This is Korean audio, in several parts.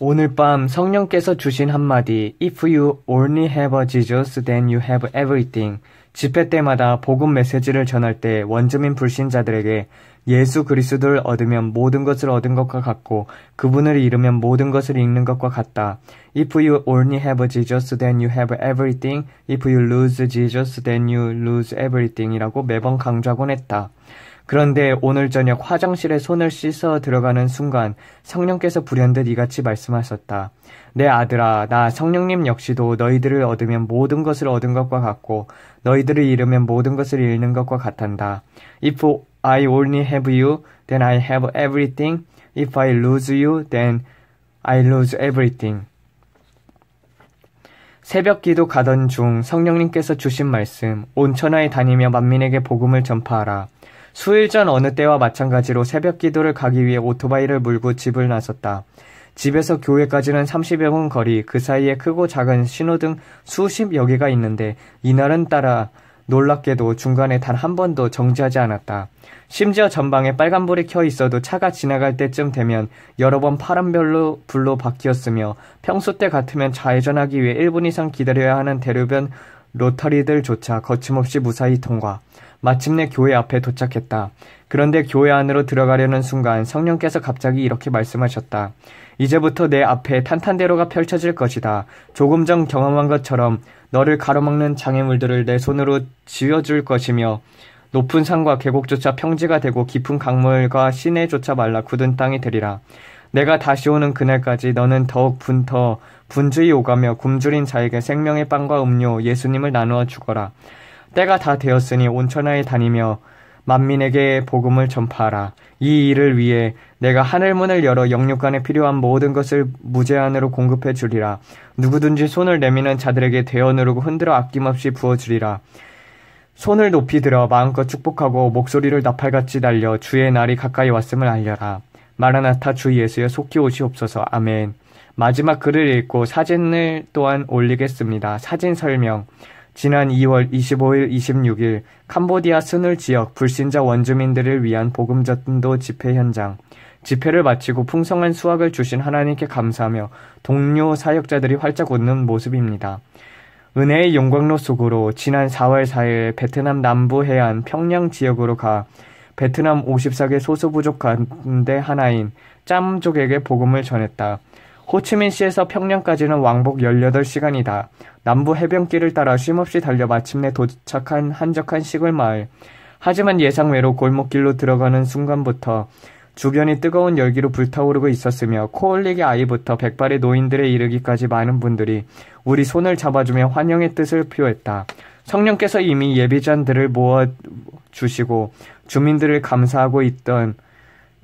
오늘 밤 성령께서 주신 한마디 If you only have a Jesus, then you have everything. 집회 때마다 복음 메시지를 전할 때 원주민 불신자들에게 예수 그리스도를 얻으면 모든 것을 얻은 것과 같고 그분을 잃으면 모든 것을 잃는 것과 같다. If you only have a Jesus, then you have everything. If you lose Jesus, then you lose everything이라고 매번 강조하곤 했다. 그런데 오늘 저녁 화장실에 손을 씻어 들어가는 순간 성령께서 불현듯 이같이 말씀하셨다. 내 아들아, 나 성령님 역시도 너희들을 얻으면 모든 것을 얻은 것과 같고 너희들을 잃으면 모든 것을 잃는 것과 같단다. If I only have you, then I have everything. If I lose you, then I lose everything. 새벽 기도 가던 중 성령님께서 주신 말씀, 온 천하에 다니며 만민에게 복음을 전파하라. 수일 전 어느 때와 마찬가지로 새벽 기도를 가기 위해 오토바이를 몰고 집을 나섰다. 집에서 교회까지는 30여 분 거리, 그 사이에 크고 작은 신호등 수십 여 개가 있는데 이날은 따라 놀랍게도 중간에 단 한 번도 정지하지 않았다. 심지어 전방에 빨간불이 켜 있어도 차가 지나갈 때쯤 되면 여러 번 파란별로 불로 바뀌었으며 평소 때 같으면 좌회전하기 위해 1분 이상 기다려야 하는 대로변 로터리들조차 거침없이 무사히 통과. 마침내 교회 앞에 도착했다. 그런데 교회 안으로 들어가려는 순간 성령께서 갑자기 이렇게 말씀하셨다. 이제부터 내 앞에 탄탄대로가 펼쳐질 것이다. 조금 전 경험한 것처럼 너를 가로막는 장애물들을 내 손으로 지어줄 것이며 높은 산과 계곡조차 평지가 되고 깊은 강물과 시내조차 말라 굳은 땅이 되리라. 내가 다시 오는 그날까지 너는 더욱 분터 분주히 오가며 굶주린 자에게 생명의 빵과 음료 예수님을 나누어 주거라. 때가 다 되었으니 온천하에 다니며 만민에게 복음을 전파하라. 이 일을 위해 내가 하늘 문을 열어 영육간에 필요한 모든 것을 무제한으로 공급해 주리라. 누구든지 손을 내미는 자들에게 대어 누르고 흔들어 아낌없이 부어 주리라. 손을 높이 들어 마음껏 축복하고 목소리를 나팔같이 날려 주의 날이 가까이 왔음을 알려라. 마라나타 주 예수여 속히 오시옵소서. 아멘. 마지막 글을 읽고 사진을 또한 올리겠습니다. 사진 설명. 지난 2월 25일, 26일 캄보디아 스눌 지역 불신자 원주민들을 위한 복음전도 집회 현장. 집회를 마치고 풍성한 수확을 주신 하나님께 감사하며 동료 사역자들이 활짝 웃는 모습입니다. 은혜의 용광로 속으로 지난 4월 4일 베트남 남부 해안 평양 지역으로 가 베트남 54개 소수부족 가운데 하나인 짬족에게 복음을 전했다. 호치민시에서 평양까지는 왕복 18시간이다. 남부 해변길을 따라 쉼없이 달려 마침내 도착한 한적한 시골 마을. 하지만 예상외로 골목길로 들어가는 순간부터 주변이 뜨거운 열기로 불타오르고 있었으며 코올리기 아이부터 백발의 노인들에 이르기까지 많은 분들이 우리 손을 잡아주며 환영의 뜻을 표했다. 성령께서 이미 예비잔들을 모아 주시고 주민들을 감사하고 있던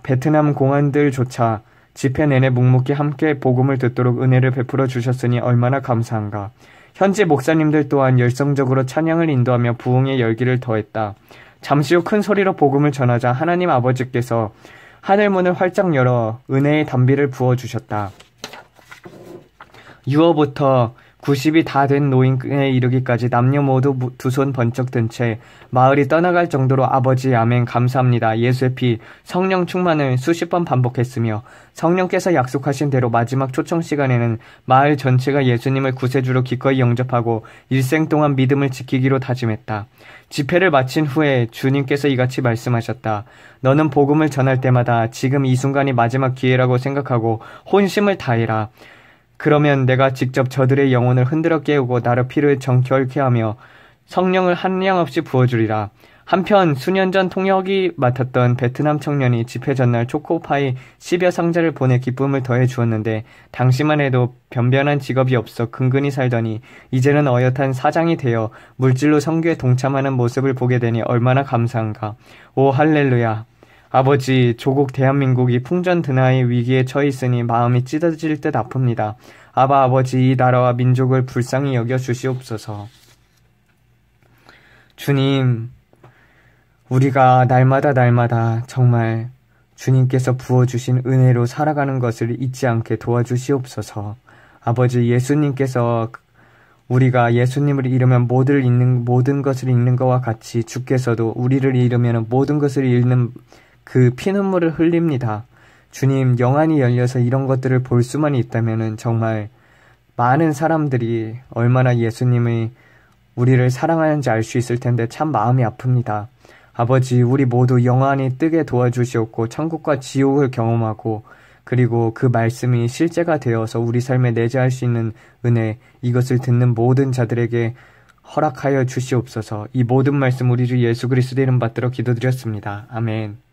베트남 공안들조차 집회 내내 묵묵히 함께 복음을 듣도록 은혜를 베풀어 주셨으니 얼마나 감사한가. 현지 목사님들 또한 열성적으로 찬양을 인도하며 부흥의 열기를 더했다. 잠시 후 큰 소리로 복음을 전하자 하나님 아버지께서 하늘 문을 활짝 열어 은혜의 담비를 부어 주셨다. 6월부터 90이 다 된 노인에 이르기까지 남녀 모두 두 손 번쩍 든 채 마을이 떠나갈 정도로 아버지 아멘 감사합니다. 예수의 피 성령 충만을 수십 번 반복했으며 성령께서 약속하신 대로 마지막 초청 시간에는 마을 전체가 예수님을 구세주로 기꺼이 영접하고 일생 동안 믿음을 지키기로 다짐했다. 집회를 마친 후에 주님께서 이같이 말씀하셨다. 너는 복음을 전할 때마다 지금 이 순간이 마지막 기회라고 생각하고 혼심을 다해라. 그러면 내가 직접 저들의 영혼을 흔들어 깨우고 나를피로에 정결케 하며 성령을 한량없이 부어주리라. 한편 수년 전 통역이 맡았던 베트남 청년이 집회 전날 초코파이 10여 상자를 보내 기쁨을 더해 주었는데 당시만 해도 변변한 직업이 없어 근근히 살더니 이제는 어엿한 사장이 되어 물질로 성교에 동참하는 모습을 보게 되니 얼마나 감사한가. 오 할렐루야. 아버지, 조국 대한민국이 풍전등화의 위기에 처했으니 마음이 찢어질 듯 아픕니다. 아바 아버지, 이 나라와 민족을 불쌍히 여겨 주시옵소서. 주님, 우리가 날마다 날마다 정말 주님께서 부어주신 은혜로 살아가는 것을 잊지 않게 도와주시옵소서. 아버지 예수님께서 우리가 예수님을 잃으면 모든 모든 것을 잃는 것과 같이 주께서도 우리를 잃으면 모든 것을 잃는 그 피눈물을 흘립니다. 주님, 영안이 열려서 이런 것들을 볼 수만 있다면 정말 많은 사람들이 얼마나 예수님의 우리를 사랑하는지 알 수 있을 텐데 참 마음이 아픕니다. 아버지, 우리 모두 영안이 뜨게 도와주시옵고 천국과 지옥을 경험하고 그리고 그 말씀이 실제가 되어서 우리 삶에 내재할 수 있는 은혜 이것을 듣는 모든 자들에게 허락하여 주시옵소서. 이 모든 말씀 우리 를 예수 그리스도 이름 받들어 기도드렸습니다. 아멘.